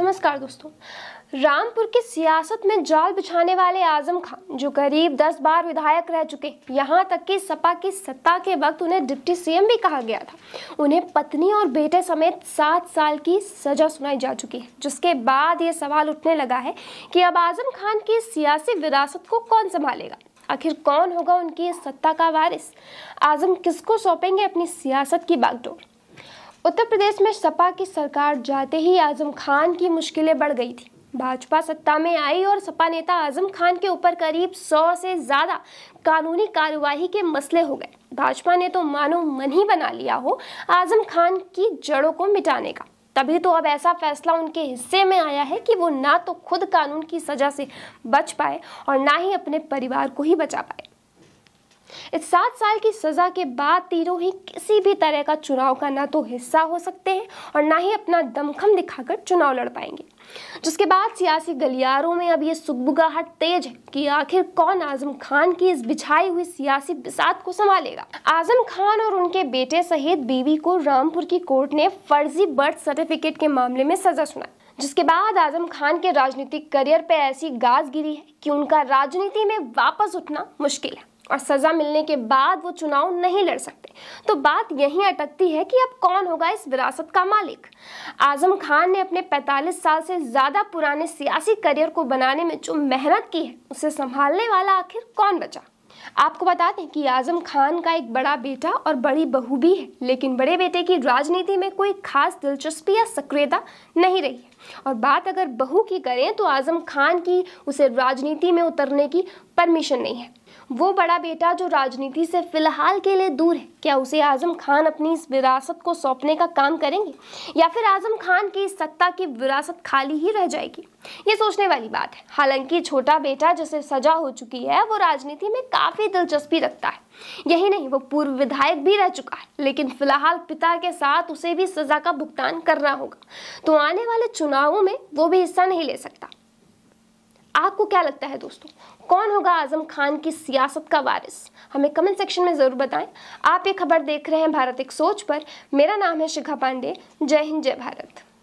नमस्कार दोस्तों रामपुर की सियासत में जाल बिछाने वाले आजम खान जो करीब दस बार विधायक रह चुके यहाँ तक कि सपा की सत्ता के वक्त उन्हें डिप्टी सीएम भी कहा गया था उन्हें पत्नी और बेटे समेत सात साल की सजा सुनाई जा चुकी है जिसके बाद ये सवाल उठने लगा है कि अब आजम खान की सियासी विरासत को कौन संभालेगा आखिर कौन होगा उनकी सत्ता का वारिस आजम किसको सौंपेंगे अपनी सियासत की बागडोर उत्तर प्रदेश में सपा की सरकार जाते ही आजम खान की मुश्किलें बढ़ गई थी भाजपा सत्ता में आई और सपा नेता आजम खान के ऊपर करीब सौ से ज़्यादा कानूनी कार्यवाही के मसले हो गए भाजपा ने तो मानो मन ही बना लिया हो आजम खान की जड़ों को मिटाने का तभी तो अब ऐसा फैसला उनके हिस्से में आया है कि वो ना तो खुद कानून की सजा से बच पाए और ना ही अपने परिवार को ही बचा पाए इस सात साल की सज़ा के बाद तीनों ही किसी भी तरह का चुनाव का ना तो हिस्सा हो सकते हैं और ना ही अपना दमखम दिखाकर चुनाव लड़ पाएंगे जिसके बाद सियासी गलियारों में अब ये सुगबुगाहट तेज है कि आखिर कौन आजम खान की इस बिछाई हुई सियासी बिसात को संभालेगा आजम खान और उनके बेटे सहित बीवी को रामपुर की कोर्ट ने फर्जी बर्थ सर्टिफिकेट के मामले में सजा सुनाई जिसके बाद आजम खान के राजनीतिक करियर पे ऐसी गाज गिरी है कि उनका राजनीति में वापस उठना मुश्किल है और सज़ा मिलने के बाद वो चुनाव नहीं लड़ सकते तो बात यही अटकती है कि अब कौन होगा इस विरासत का मालिक आजम खान ने अपने 45 साल से ज़्यादा पुराने सियासी करियर को बनाने में जो मेहनत की है उसे संभालने वाला आखिर कौन बचा आपको बता दें कि आजम खान का एक बड़ा बेटा और बड़ी बहू भी है लेकिन बड़े बेटे की राजनीति में कोई खास दिलचस्पी या सक्रियता नहीं रही है और बात अगर बहू की करें तो आजम खान की उसे राजनीति में उतरने की परमिशन नहीं है वो बड़ा बेटा जो राजनीति से फिलहाल के लिए दूर है क्या उसे आजम खान अपनी इस विरासत को सौंपने का काम करेंगे या फिर आजम खान की सत्ता की विरासत खाली ही रह जाएगी ये सोचने वाली बात है हालांकि छोटा बेटा जिसे सजा हो चुकी है वो राजनीति में काफ़ी दिलचस्पी रखता है यही नहीं वो पूर्व विधायक भी रह चुका है लेकिन फिलहाल पिता के साथ उसे भी सजा का भुगतान करना होगा तो आने वाले चुनावों में वो भी हिस्सा नहीं ले सकता आपको क्या लगता है दोस्तों कौन होगा आजम खान की सियासत का वारिस हमें कमेंट सेक्शन में ज़रूर बताएं आप ये खबर देख रहे हैं भारत एक सोच पर मेरा नाम है शिखा पांडे जय हिंद जय भारत